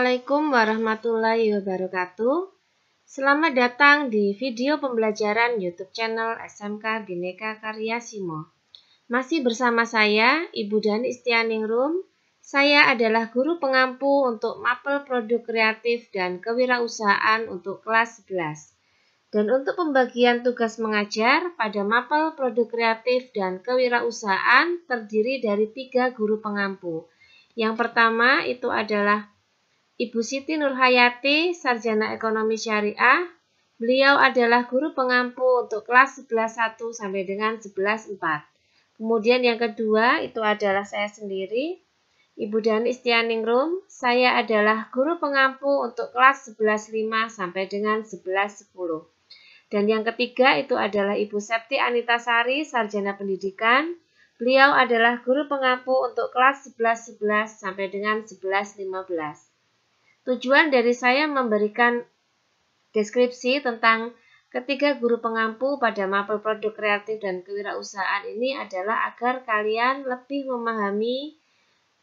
Assalamualaikum warahmatullahi wabarakatuh. Selamat datang di video pembelajaran YouTube channel SMK Bineka Karya Simo. Masih bersama saya, Ibu Dani Istianingrum. Saya adalah guru pengampu untuk mapel produk kreatif dan kewirausahaan untuk kelas 11. Dan untuk pembagian tugas mengajar pada mapel produk kreatif dan kewirausahaan terdiri dari tiga guru pengampu. Yang pertama itu adalah Ibu Siti Nurhayati, Sarjana Ekonomi Syariah. Beliau adalah guru pengampu untuk kelas 11.1 sampai dengan 11.4. Kemudian yang kedua itu adalah saya sendiri, Ibu Dan Istianingrum. Saya adalah guru pengampu untuk kelas 11.5 sampai dengan 11.10. Dan yang ketiga itu adalah Ibu Septi Anita Sari Sarjana Pendidikan. Beliau adalah guru pengampu untuk kelas 11.11 11 sampai dengan 11.15. Tujuan dari saya memberikan deskripsi tentang ketiga guru pengampu pada mapel produk kreatif dan kewirausahaan ini adalah agar kalian lebih memahami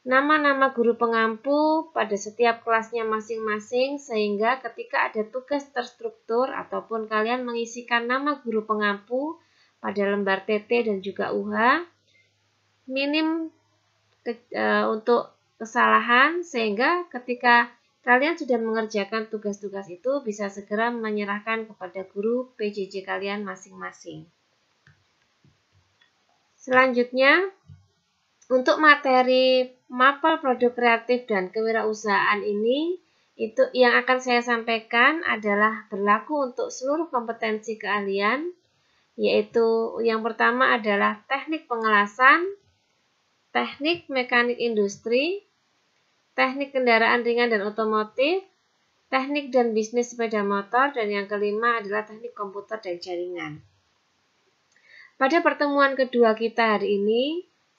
nama-nama guru pengampu pada setiap kelasnya masing-masing sehingga ketika ada tugas terstruktur ataupun kalian mengisikan nama guru pengampu pada lembar TT dan juga UH minim ke, e, untuk kesalahan sehingga ketika Kalian sudah mengerjakan tugas-tugas itu bisa segera menyerahkan kepada guru PJJ kalian masing-masing. Selanjutnya, untuk materi mapel produk kreatif dan kewirausahaan ini, itu yang akan saya sampaikan adalah berlaku untuk seluruh kompetensi keahlian, yaitu yang pertama adalah teknik pengelasan, teknik mekanik industri, teknik kendaraan ringan dan otomotif, teknik dan bisnis sepeda motor, dan yang kelima adalah teknik komputer dan jaringan. Pada pertemuan kedua kita hari ini,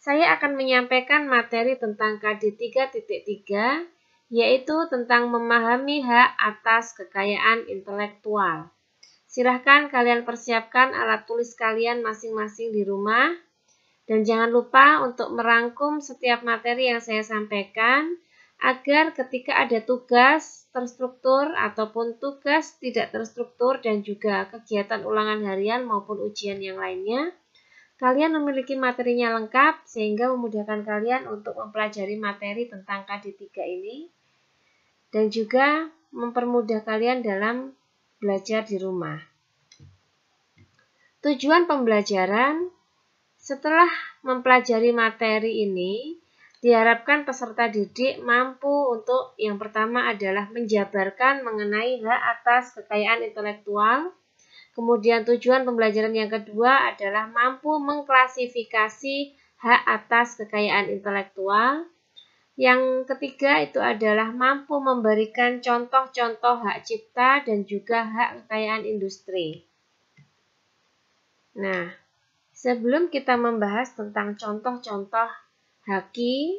saya akan menyampaikan materi tentang KD 3.3, yaitu tentang memahami hak atas kekayaan intelektual. Silahkan kalian persiapkan alat tulis kalian masing-masing di rumah, dan jangan lupa untuk merangkum setiap materi yang saya sampaikan agar ketika ada tugas terstruktur ataupun tugas tidak terstruktur dan juga kegiatan ulangan harian maupun ujian yang lainnya, kalian memiliki materinya lengkap sehingga memudahkan kalian untuk mempelajari materi tentang KD3 ini dan juga mempermudah kalian dalam belajar di rumah. Tujuan pembelajaran setelah mempelajari materi ini, Diharapkan peserta didik mampu untuk yang pertama adalah menjabarkan mengenai hak atas kekayaan intelektual. Kemudian tujuan pembelajaran yang kedua adalah mampu mengklasifikasi hak atas kekayaan intelektual. Yang ketiga itu adalah mampu memberikan contoh-contoh hak cipta dan juga hak kekayaan industri. Nah, sebelum kita membahas tentang contoh-contoh Haki,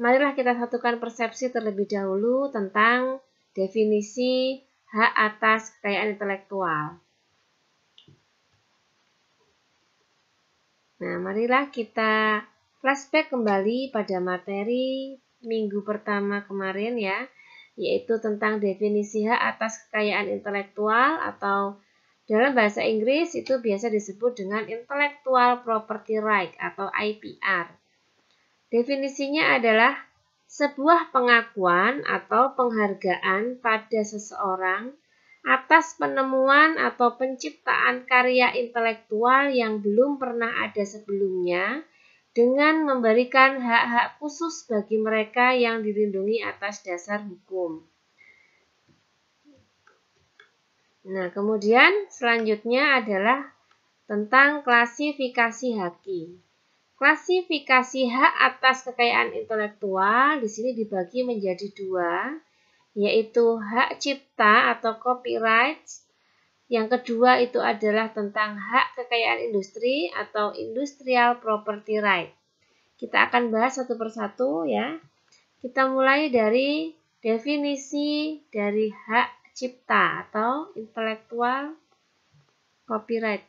marilah kita satukan persepsi terlebih dahulu tentang definisi hak atas kekayaan intelektual. Nah, marilah kita flashback kembali pada materi minggu pertama kemarin ya, yaitu tentang definisi hak atas kekayaan intelektual atau dalam bahasa Inggris itu biasa disebut dengan intellectual property right atau IPR. Definisinya adalah sebuah pengakuan atau penghargaan pada seseorang atas penemuan atau penciptaan karya intelektual yang belum pernah ada sebelumnya dengan memberikan hak-hak khusus bagi mereka yang dilindungi atas dasar hukum. Nah, kemudian selanjutnya adalah tentang klasifikasi hakim. Klasifikasi hak atas kekayaan intelektual di sini dibagi menjadi dua, yaitu hak cipta atau copyright. Yang kedua itu adalah tentang hak kekayaan industri atau industrial property right. Kita akan bahas satu persatu ya. Kita mulai dari definisi dari hak cipta atau intelektual copyright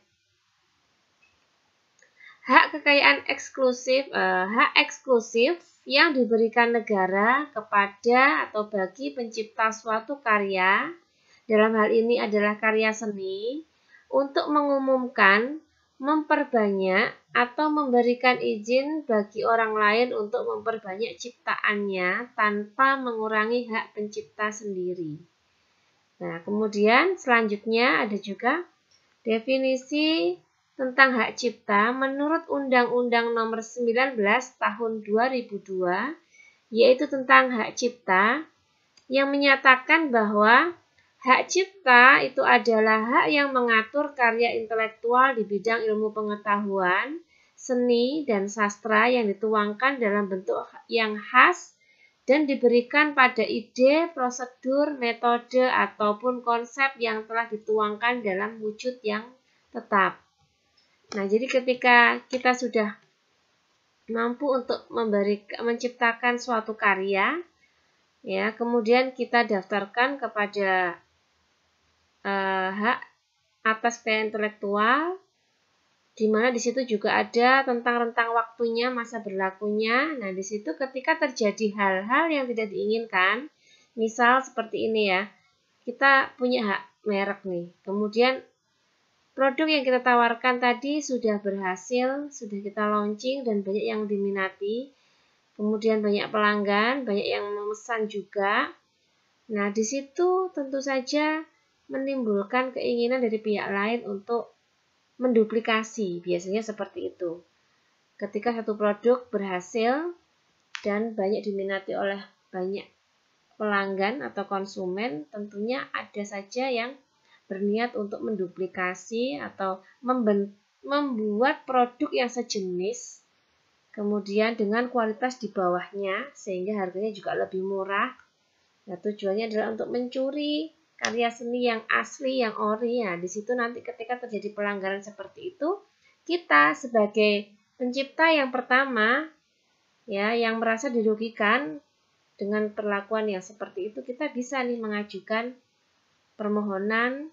hak kekayaan eksklusif eh, hak eksklusif yang diberikan negara kepada atau bagi pencipta suatu karya dalam hal ini adalah karya seni untuk mengumumkan memperbanyak atau memberikan izin bagi orang lain untuk memperbanyak ciptaannya tanpa mengurangi hak pencipta sendiri. Nah, kemudian selanjutnya ada juga definisi tentang hak cipta menurut Undang-Undang Nomor 19 Tahun 2002 yaitu tentang hak cipta yang menyatakan bahwa hak cipta itu adalah hak yang mengatur karya intelektual di bidang ilmu pengetahuan, seni dan sastra yang dituangkan dalam bentuk yang khas dan diberikan pada ide, prosedur, metode ataupun konsep yang telah dituangkan dalam wujud yang tetap. Nah, jadi ketika kita sudah mampu untuk memberi menciptakan suatu karya ya, kemudian kita daftarkan kepada eh, hak atas kekayaan intelektual di mana di situ juga ada tentang rentang waktunya, masa berlakunya. Nah, di situ ketika terjadi hal-hal yang tidak diinginkan, misal seperti ini ya. Kita punya hak merek nih. Kemudian Produk yang kita tawarkan tadi sudah berhasil, sudah kita launching dan banyak yang diminati. Kemudian banyak pelanggan, banyak yang memesan juga. Nah, di situ tentu saja menimbulkan keinginan dari pihak lain untuk menduplikasi, biasanya seperti itu. Ketika satu produk berhasil dan banyak diminati oleh banyak pelanggan atau konsumen, tentunya ada saja yang berniat untuk menduplikasi atau membuat produk yang sejenis, kemudian dengan kualitas di bawahnya sehingga harganya juga lebih murah. Nah, tujuannya adalah untuk mencuri karya seni yang asli, yang ori. Ya, di situ nanti ketika terjadi pelanggaran seperti itu, kita sebagai pencipta yang pertama ya yang merasa dirugikan dengan perlakuan yang seperti itu kita bisa nih mengajukan permohonan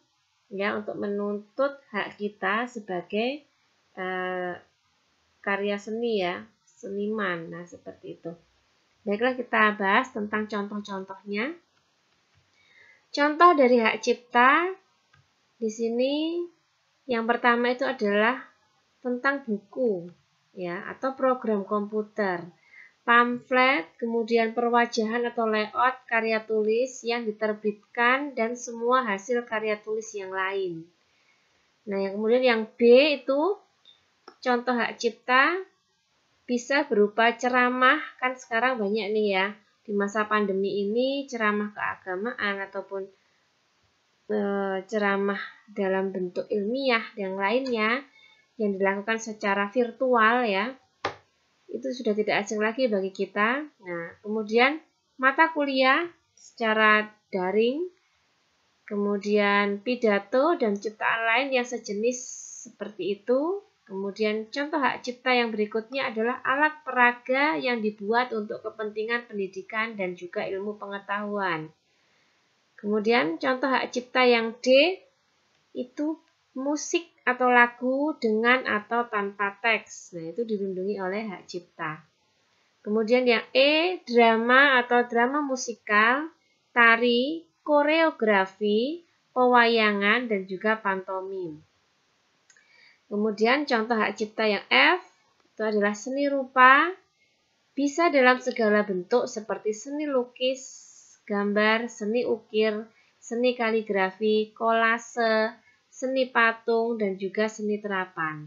ya untuk menuntut hak kita sebagai uh, karya seni ya seniman nah seperti itu baiklah kita bahas tentang contoh-contohnya contoh dari hak cipta di sini yang pertama itu adalah tentang buku ya atau program komputer pamflet, kemudian perwajahan atau layout karya tulis yang diterbitkan dan semua hasil karya tulis yang lain. Nah, yang kemudian yang B itu contoh hak cipta bisa berupa ceramah, kan sekarang banyak nih ya, di masa pandemi ini ceramah keagamaan ataupun e, ceramah dalam bentuk ilmiah dan lainnya yang dilakukan secara virtual ya itu sudah tidak asing lagi bagi kita. Nah, kemudian mata kuliah secara daring, kemudian pidato dan ciptaan lain yang sejenis seperti itu. Kemudian contoh hak cipta yang berikutnya adalah alat peraga yang dibuat untuk kepentingan pendidikan dan juga ilmu pengetahuan. Kemudian contoh hak cipta yang D itu musik atau lagu dengan atau tanpa teks. Nah, itu dilindungi oleh hak cipta. Kemudian yang E, drama atau drama musikal, tari, koreografi, pewayangan, dan juga pantomim. Kemudian contoh hak cipta yang F, itu adalah seni rupa, bisa dalam segala bentuk seperti seni lukis, gambar, seni ukir, seni kaligrafi, kolase, seni patung, dan juga seni terapan.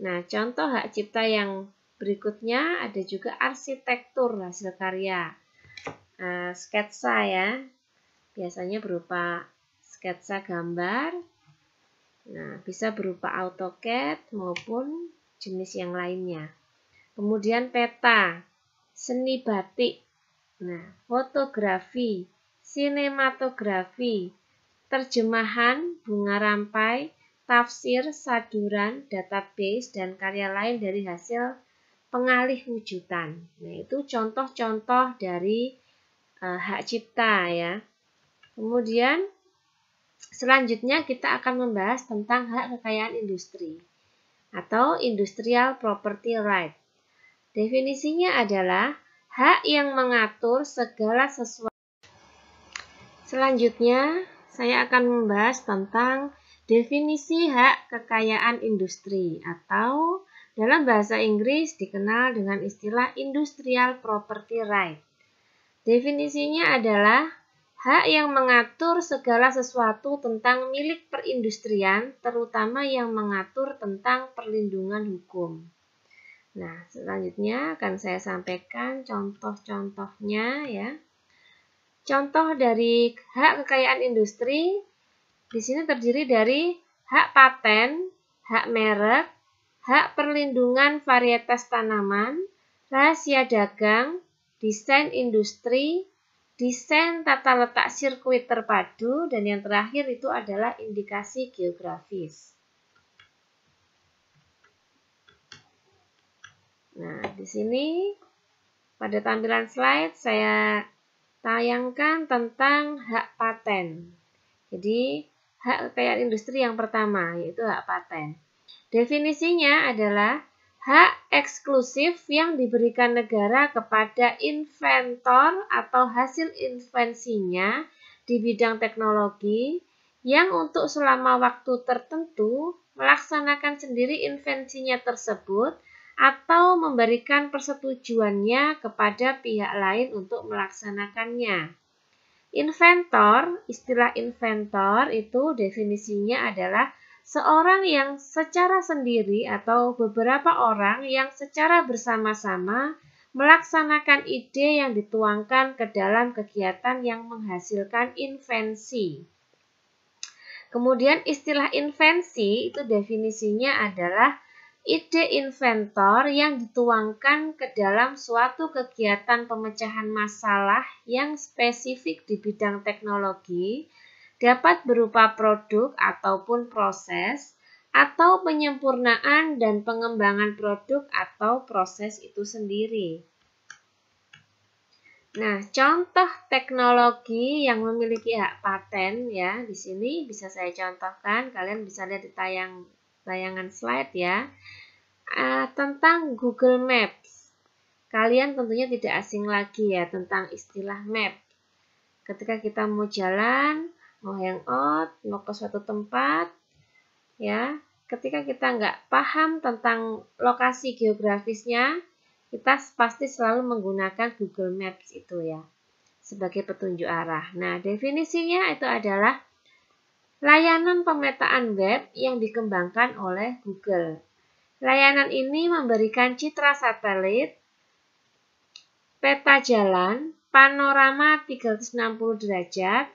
Nah, contoh hak cipta yang berikutnya ada juga arsitektur hasil karya. Nah, sketsa ya, biasanya berupa sketsa gambar. Nah, bisa berupa AutoCAD maupun jenis yang lainnya. Kemudian peta, seni batik, nah, fotografi, sinematografi, terjemahan bunga rampai, tafsir, saduran, database, dan karya lain dari hasil pengalih wujudan. Nah, itu contoh-contoh dari uh, hak cipta ya. Kemudian selanjutnya kita akan membahas tentang hak kekayaan industri atau industrial property right. Definisinya adalah hak yang mengatur segala sesuatu. Selanjutnya, saya akan membahas tentang definisi hak kekayaan industri atau dalam bahasa Inggris dikenal dengan istilah industrial property right. Definisinya adalah hak yang mengatur segala sesuatu tentang milik perindustrian, terutama yang mengatur tentang perlindungan hukum. Nah, selanjutnya akan saya sampaikan contoh-contohnya ya. Contoh dari hak kekayaan industri di sini terdiri dari hak paten, hak merek, hak perlindungan varietas tanaman, rahasia dagang, desain industri, desain tata letak sirkuit terpadu, dan yang terakhir itu adalah indikasi geografis. Nah, di sini pada tampilan slide saya tayangkan tentang hak paten. Jadi, hak kekayaan industri yang pertama yaitu hak paten. Definisinya adalah hak eksklusif yang diberikan negara kepada inventor atau hasil invensinya di bidang teknologi yang untuk selama waktu tertentu melaksanakan sendiri invensinya tersebut atau memberikan persetujuannya kepada pihak lain untuk melaksanakannya. Inventor, istilah inventor itu definisinya adalah seorang yang secara sendiri atau beberapa orang yang secara bersama-sama melaksanakan ide yang dituangkan ke dalam kegiatan yang menghasilkan invensi. Kemudian istilah invensi itu definisinya adalah ide inventor yang dituangkan ke dalam suatu kegiatan pemecahan masalah yang spesifik di bidang teknologi dapat berupa produk ataupun proses atau penyempurnaan dan pengembangan produk atau proses itu sendiri. Nah, contoh teknologi yang memiliki hak paten ya di sini bisa saya contohkan, kalian bisa lihat di tayang layangan slide ya uh, tentang Google Maps. Kalian tentunya tidak asing lagi ya tentang istilah map. Ketika kita mau jalan, mau yang hangout, mau ke suatu tempat, ya, ketika kita nggak paham tentang lokasi geografisnya, kita pasti selalu menggunakan Google Maps itu ya sebagai petunjuk arah. Nah, definisinya itu adalah Layanan pemetaan web yang dikembangkan oleh Google. Layanan ini memberikan citra satelit, peta jalan, panorama 360 derajat,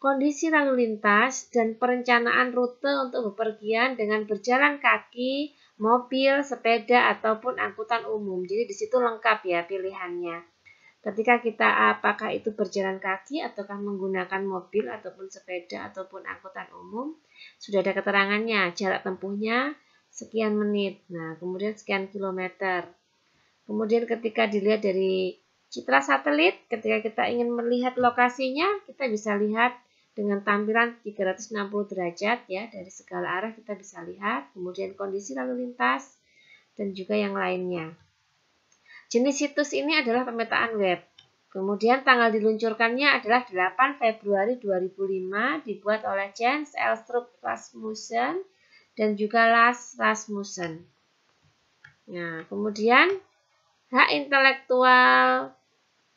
kondisi lalu lintas, dan perencanaan rute untuk bepergian dengan berjalan kaki, mobil, sepeda, ataupun angkutan umum. Jadi di situ lengkap ya pilihannya. Ketika kita apakah itu berjalan kaki ataukah menggunakan mobil ataupun sepeda ataupun angkutan umum, sudah ada keterangannya, jarak tempuhnya sekian menit. Nah, kemudian sekian kilometer. Kemudian ketika dilihat dari citra satelit, ketika kita ingin melihat lokasinya, kita bisa lihat dengan tampilan 360 derajat ya dari segala arah kita bisa lihat, kemudian kondisi lalu lintas dan juga yang lainnya. Jenis situs ini adalah pemetaan web. Kemudian tanggal diluncurkannya adalah 8 Februari 2005 dibuat oleh Jens Elstrup Rasmussen dan juga Lars Rasmussen. Nah, kemudian hak intelektual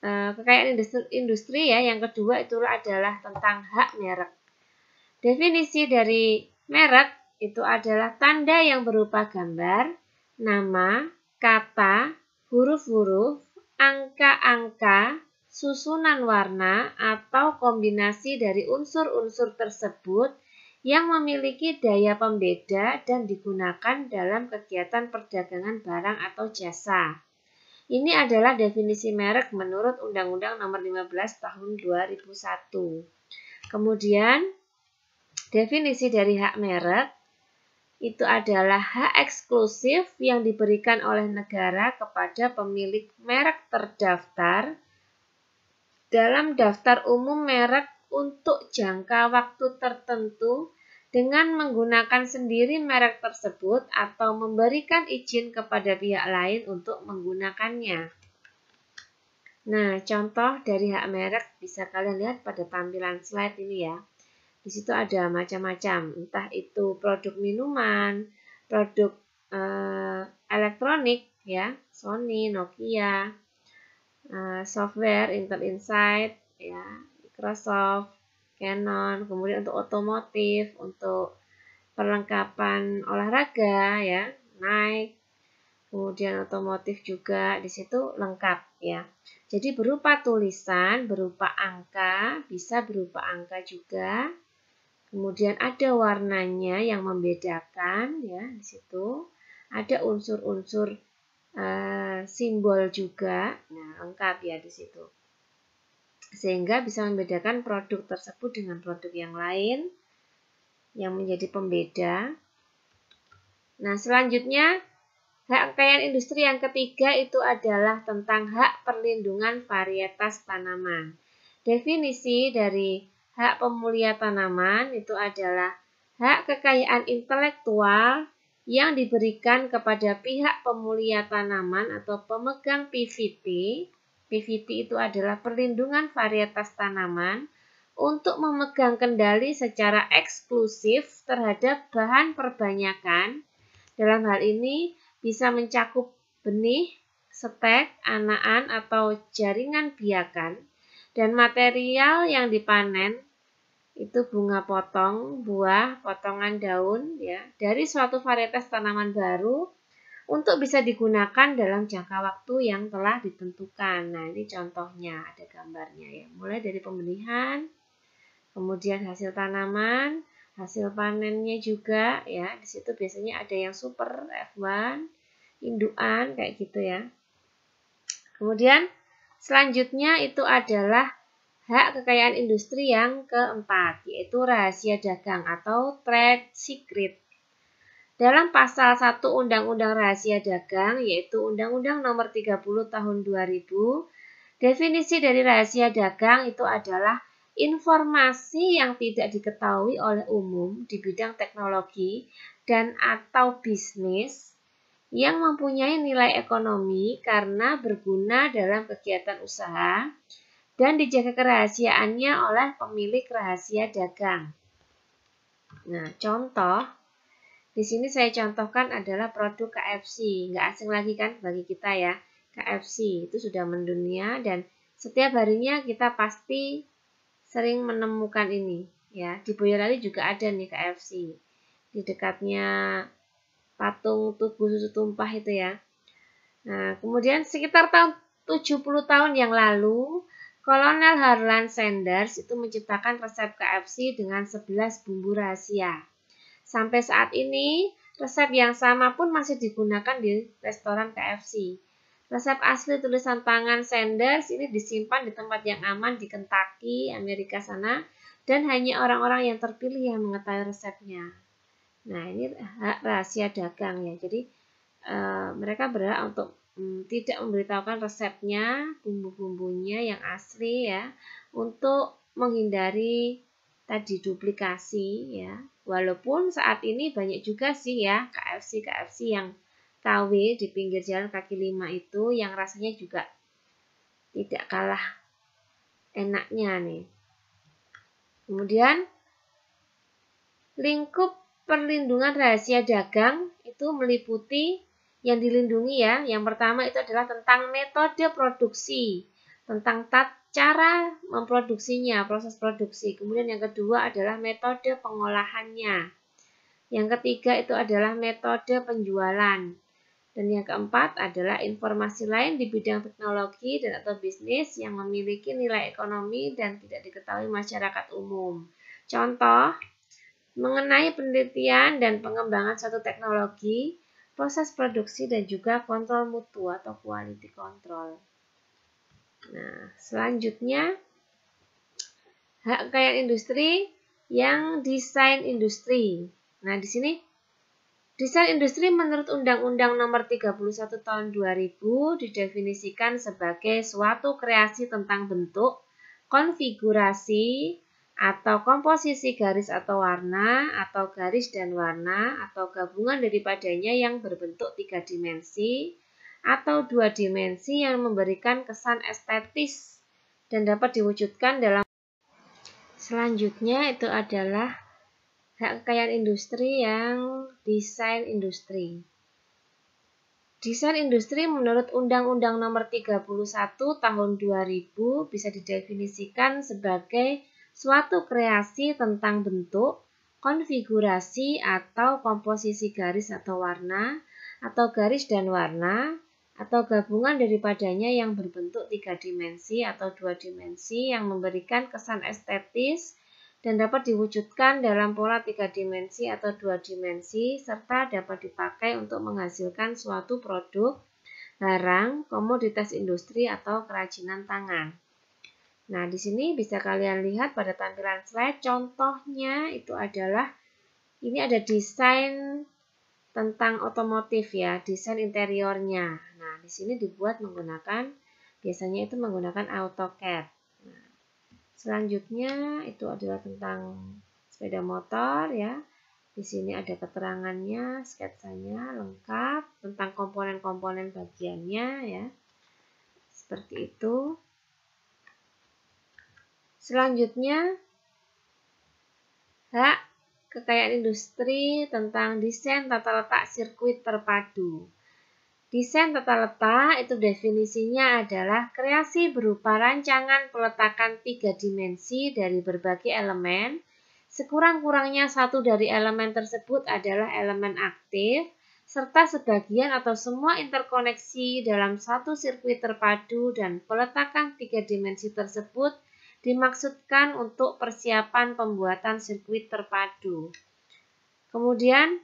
eh, kekayaan industri, industri ya yang kedua itu adalah tentang hak merek. Definisi dari merek itu adalah tanda yang berupa gambar, nama, kata, huruf-huruf, angka-angka, susunan warna, atau kombinasi dari unsur-unsur tersebut yang memiliki daya pembeda dan digunakan dalam kegiatan perdagangan barang atau jasa. Ini adalah definisi merek menurut Undang-Undang Nomor 15 Tahun 2001. Kemudian, definisi dari hak merek itu adalah hak eksklusif yang diberikan oleh negara kepada pemilik merek terdaftar dalam daftar umum merek untuk jangka waktu tertentu dengan menggunakan sendiri merek tersebut atau memberikan izin kepada pihak lain untuk menggunakannya. Nah, contoh dari hak merek bisa kalian lihat pada tampilan slide ini ya. Di situ ada macam-macam, entah itu produk minuman, produk eh, elektronik ya, Sony, Nokia, eh, software Intel Insight ya, Microsoft, Canon, kemudian untuk otomotif, untuk perlengkapan olahraga ya, Nike, kemudian otomotif juga di situ lengkap ya. Jadi berupa tulisan, berupa angka, bisa berupa angka juga, Kemudian ada warnanya yang membedakan ya di situ. Ada unsur-unsur uh, simbol juga. Nah, lengkap ya di situ. Sehingga bisa membedakan produk tersebut dengan produk yang lain yang menjadi pembeda. Nah, selanjutnya hak kekayaan industri yang ketiga itu adalah tentang hak perlindungan varietas tanaman. Definisi dari hak pemulia tanaman itu adalah hak kekayaan intelektual yang diberikan kepada pihak pemulia tanaman atau pemegang PVT. PVT itu adalah perlindungan varietas tanaman untuk memegang kendali secara eksklusif terhadap bahan perbanyakan. Dalam hal ini bisa mencakup benih, stek, anaan, atau jaringan biakan. Dan material yang dipanen itu bunga potong, buah, potongan daun ya, dari suatu varietas tanaman baru untuk bisa digunakan dalam jangka waktu yang telah ditentukan. Nah, ini contohnya ada gambarnya ya. Mulai dari pembenihan, kemudian hasil tanaman, hasil panennya juga ya. Di situ biasanya ada yang super F1, induan kayak gitu ya. Kemudian Selanjutnya itu adalah hak kekayaan industri yang keempat, yaitu rahasia dagang atau trade secret. Dalam pasal 1 Undang-Undang Rahasia Dagang, yaitu Undang-Undang Nomor 30 Tahun 2000, definisi dari rahasia dagang itu adalah informasi yang tidak diketahui oleh umum di bidang teknologi dan atau bisnis yang mempunyai nilai ekonomi karena berguna dalam kegiatan usaha dan dijaga kerahasiaannya oleh pemilik rahasia dagang. Nah, contoh di sini saya contohkan adalah produk KFC. Nggak asing lagi kan bagi kita ya. KFC itu sudah mendunia dan setiap harinya kita pasti sering menemukan ini ya. Di Boyolali juga ada nih KFC. Di dekatnya patung tubuh susu tumpah itu ya. Nah, kemudian sekitar tahun 70 tahun yang lalu, Kolonel Harlan Sanders itu menciptakan resep KFC dengan 11 bumbu rahasia. Sampai saat ini, resep yang sama pun masih digunakan di restoran KFC. Resep asli tulisan tangan Sanders ini disimpan di tempat yang aman di Kentucky, Amerika sana, dan hanya orang-orang yang terpilih yang mengetahui resepnya. Nah, ini hak rahasia dagang ya. Jadi e, mereka berhak untuk mm, tidak memberitahukan resepnya, bumbu-bumbunya yang asli ya, untuk menghindari tadi duplikasi ya. Walaupun saat ini banyak juga sih ya KFC KFC yang KW di pinggir jalan kaki lima itu yang rasanya juga tidak kalah enaknya nih. Kemudian lingkup Perlindungan rahasia dagang itu meliputi yang dilindungi ya. Yang pertama itu adalah tentang metode produksi, tentang tat cara memproduksinya, proses produksi. Kemudian yang kedua adalah metode pengolahannya. Yang ketiga itu adalah metode penjualan. Dan yang keempat adalah informasi lain di bidang teknologi dan atau bisnis yang memiliki nilai ekonomi dan tidak diketahui masyarakat umum. Contoh, mengenai penelitian dan pengembangan suatu teknologi, proses produksi dan juga kontrol mutu atau quality control. Nah, selanjutnya hak kekayaan industri yang desain industri. Nah, di sini desain industri menurut Undang-Undang Nomor 31 Tahun 2000 didefinisikan sebagai suatu kreasi tentang bentuk, konfigurasi, atau komposisi garis atau warna atau garis dan warna atau gabungan daripadanya yang berbentuk tiga dimensi atau dua dimensi yang memberikan kesan estetis dan dapat diwujudkan dalam selanjutnya itu adalah hak kekayaan industri yang desain industri. Desain industri menurut Undang-Undang Nomor 31 Tahun 2000 bisa didefinisikan sebagai suatu kreasi tentang bentuk, konfigurasi atau komposisi garis atau warna, atau garis dan warna, atau gabungan daripadanya yang berbentuk tiga dimensi atau dua dimensi yang memberikan kesan estetis dan dapat diwujudkan dalam pola tiga dimensi atau dua dimensi serta dapat dipakai untuk menghasilkan suatu produk, barang, komoditas industri atau kerajinan tangan. Nah, di sini bisa kalian lihat pada tampilan slide contohnya itu adalah ini ada desain tentang otomotif ya, desain interiornya. Nah, di sini dibuat menggunakan biasanya itu menggunakan AutoCAD. Nah, selanjutnya itu adalah tentang sepeda motor ya. Di sini ada keterangannya, sketsanya lengkap tentang komponen-komponen bagiannya ya. Seperti itu. Selanjutnya, hak kekayaan industri tentang desain tata letak sirkuit terpadu. Desain tata letak itu definisinya adalah kreasi berupa rancangan peletakan tiga dimensi dari berbagai elemen. Sekurang-kurangnya satu dari elemen tersebut adalah elemen aktif, serta sebagian atau semua interkoneksi dalam satu sirkuit terpadu dan peletakan tiga dimensi tersebut dimaksudkan untuk persiapan pembuatan sirkuit terpadu. Kemudian,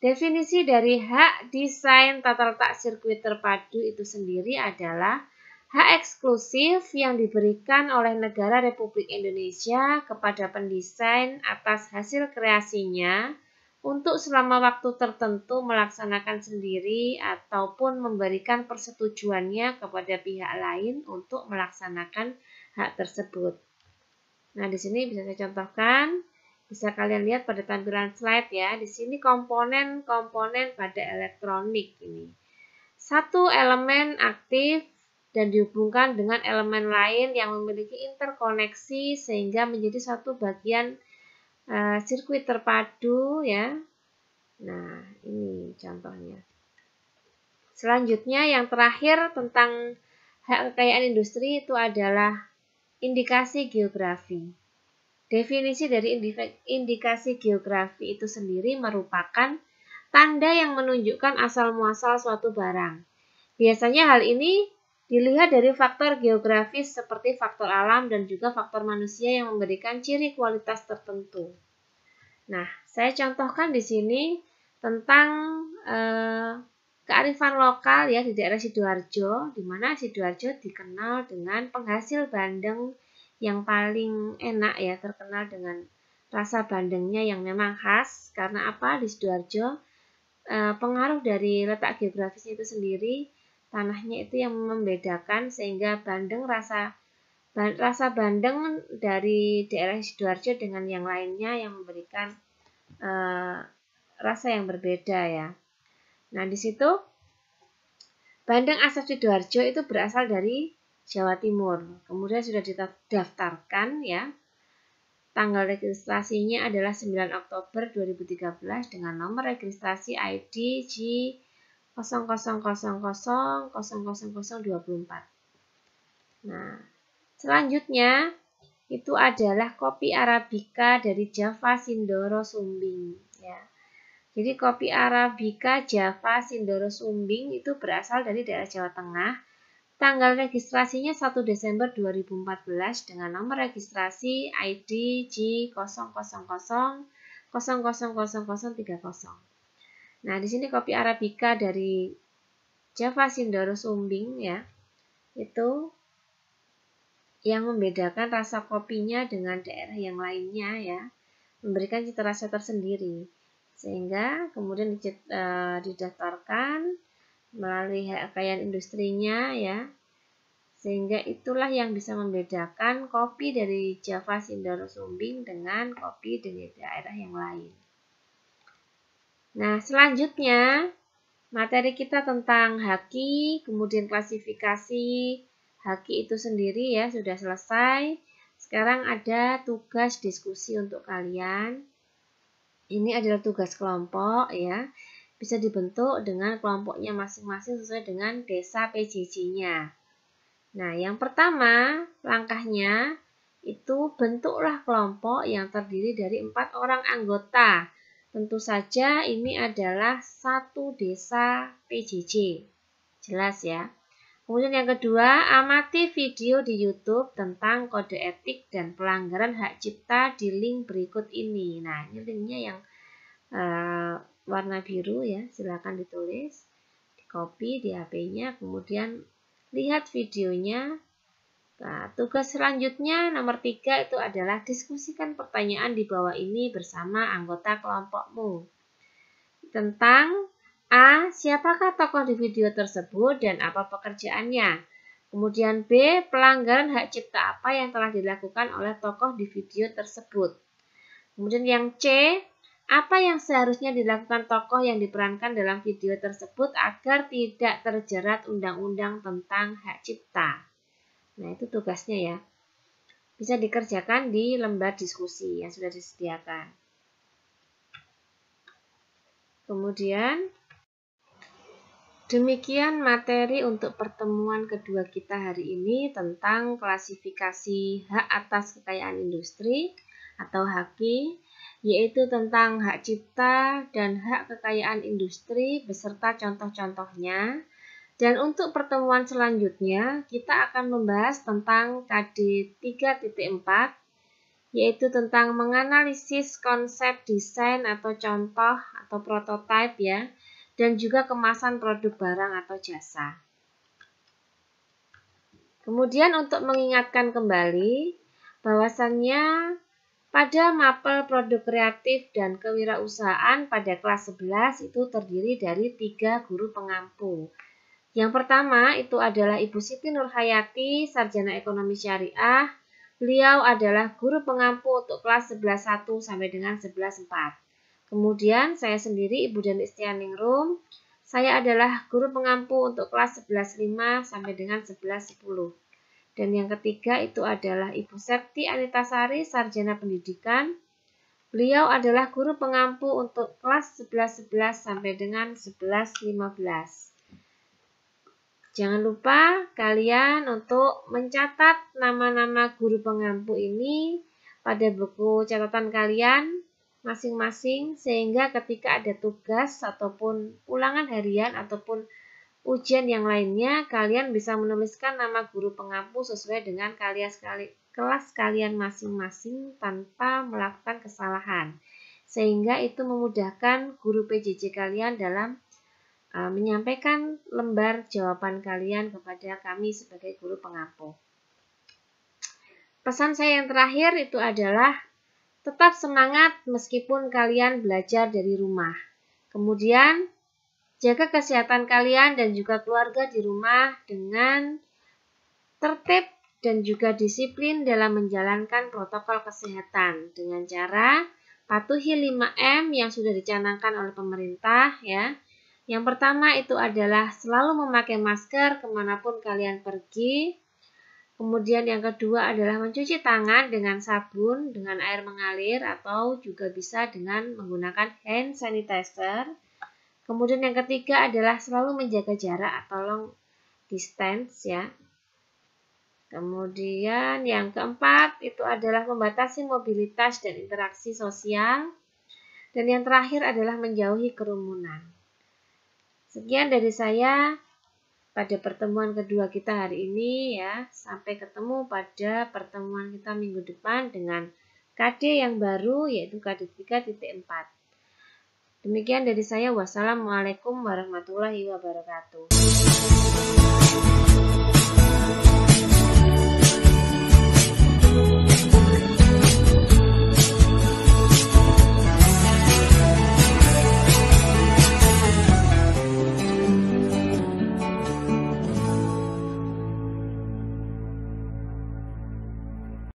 definisi dari hak desain tata letak sirkuit terpadu itu sendiri adalah hak eksklusif yang diberikan oleh negara Republik Indonesia kepada pendesain atas hasil kreasinya untuk selama waktu tertentu melaksanakan sendiri ataupun memberikan persetujuannya kepada pihak lain untuk melaksanakan hak tersebut. Nah, di sini bisa saya contohkan, bisa kalian lihat pada tampilan slide ya. Di sini komponen-komponen pada elektronik ini. Satu elemen aktif dan dihubungkan dengan elemen lain yang memiliki interkoneksi sehingga menjadi satu bagian uh, sirkuit terpadu ya. Nah, ini contohnya. Selanjutnya yang terakhir tentang hak kekayaan industri itu adalah Indikasi geografi. Definisi dari indikasi geografi itu sendiri merupakan tanda yang menunjukkan asal muasal suatu barang. Biasanya hal ini dilihat dari faktor geografis seperti faktor alam dan juga faktor manusia yang memberikan ciri kualitas tertentu. Nah, saya contohkan di sini tentang eh, kearifan lokal ya di daerah Sidoarjo, di mana Sidoarjo dikenal dengan penghasil bandeng yang paling enak ya, terkenal dengan rasa bandengnya yang memang khas. Karena apa? Di Sidoarjo eh, pengaruh dari letak geografisnya itu sendiri, tanahnya itu yang membedakan sehingga bandeng rasa rasa bandeng dari daerah Sidoarjo dengan yang lainnya yang memberikan uh, rasa yang berbeda ya. Nah, di situ Bandeng Asap Sidoarjo itu berasal dari Jawa Timur. Kemudian sudah didaftarkan ya. Tanggal registrasinya adalah 9 Oktober 2013 dengan nomor registrasi ID G 00000024. Nah, selanjutnya itu adalah kopi arabica dari Java Sindoro Sumbing ya. Jadi kopi Arabica Java Sindoro Sumbing itu berasal dari daerah Jawa Tengah. Tanggal registrasinya 1 Desember 2014 dengan nomor registrasi ID G000000030. Nah, di sini kopi Arabica dari Java Sindoro Sumbing ya. Itu yang membedakan rasa kopinya dengan daerah yang lainnya ya, memberikan cita rasa tersendiri sehingga kemudian eh, didaftarkan melalui kekayaan industrinya ya sehingga itulah yang bisa membedakan kopi dari Java Sindoro Sumbing dengan kopi dari daerah yang lain. Nah, selanjutnya materi kita tentang haki, kemudian klasifikasi haki itu sendiri ya sudah selesai. Sekarang ada tugas diskusi untuk kalian ini adalah tugas kelompok ya bisa dibentuk dengan kelompoknya masing-masing sesuai dengan desa PJJ-nya. Nah, yang pertama langkahnya itu bentuklah kelompok yang terdiri dari empat orang anggota. Tentu saja ini adalah satu desa PJJ. Jelas ya. Kemudian yang kedua, amati video di YouTube tentang kode etik dan pelanggaran hak cipta di link berikut ini. Nah, ini linknya yang uh, warna biru ya, silakan ditulis, di copy di HP-nya, kemudian lihat videonya. Nah, tugas selanjutnya nomor tiga itu adalah diskusikan pertanyaan di bawah ini bersama anggota kelompokmu tentang A. Siapakah tokoh di video tersebut dan apa pekerjaannya? Kemudian B. Pelanggaran hak cipta apa yang telah dilakukan oleh tokoh di video tersebut? Kemudian yang C. Apa yang seharusnya dilakukan tokoh yang diperankan dalam video tersebut agar tidak terjerat undang-undang tentang hak cipta? Nah, itu tugasnya ya. Bisa dikerjakan di lembar diskusi yang sudah disediakan. Kemudian Demikian materi untuk pertemuan kedua kita hari ini tentang klasifikasi hak atas kekayaan industri atau HAKI, yaitu tentang hak cipta dan hak kekayaan industri beserta contoh-contohnya. Dan untuk pertemuan selanjutnya, kita akan membahas tentang KD 3.4 yaitu tentang menganalisis konsep desain atau contoh atau prototipe ya dan juga kemasan produk barang atau jasa. Kemudian untuk mengingatkan kembali bahwasannya pada mapel produk kreatif dan kewirausahaan pada kelas 11 itu terdiri dari tiga guru pengampu. Yang pertama itu adalah Ibu Siti Nurhayati, Sarjana Ekonomi Syariah. Beliau adalah guru pengampu untuk kelas 11.1 sampai dengan 11.4. Kemudian saya sendiri Ibu dan Istianingrum. Saya adalah guru pengampu untuk kelas 11.5 sampai dengan 11.10. Dan yang ketiga itu adalah Ibu Septi Sari Sarjana Pendidikan. Beliau adalah guru pengampu untuk kelas 11.11 sampai dengan 11.15. Jangan lupa kalian untuk mencatat nama-nama guru pengampu ini pada buku catatan kalian masing-masing sehingga ketika ada tugas ataupun ulangan harian ataupun ujian yang lainnya kalian bisa menuliskan nama guru pengampu sesuai dengan kalian sekali kelas kalian masing-masing tanpa melakukan kesalahan sehingga itu memudahkan guru PJJ kalian dalam uh, menyampaikan lembar jawaban kalian kepada kami sebagai guru pengampu. Pesan saya yang terakhir itu adalah Tetap semangat meskipun kalian belajar dari rumah. Kemudian, jaga kesehatan kalian dan juga keluarga di rumah dengan tertib dan juga disiplin dalam menjalankan protokol kesehatan dengan cara patuhi 5M yang sudah dicanangkan oleh pemerintah ya. Yang pertama itu adalah selalu memakai masker kemanapun kalian pergi. Kemudian yang kedua adalah mencuci tangan dengan sabun, dengan air mengalir, atau juga bisa dengan menggunakan hand sanitizer. Kemudian yang ketiga adalah selalu menjaga jarak atau long distance ya. Kemudian yang keempat itu adalah membatasi mobilitas dan interaksi sosial. Dan yang terakhir adalah menjauhi kerumunan. Sekian dari saya pada pertemuan kedua kita hari ini ya. Sampai ketemu pada pertemuan kita minggu depan dengan KD yang baru yaitu KD 3.4. Demikian dari saya. Wassalamualaikum warahmatullahi wabarakatuh.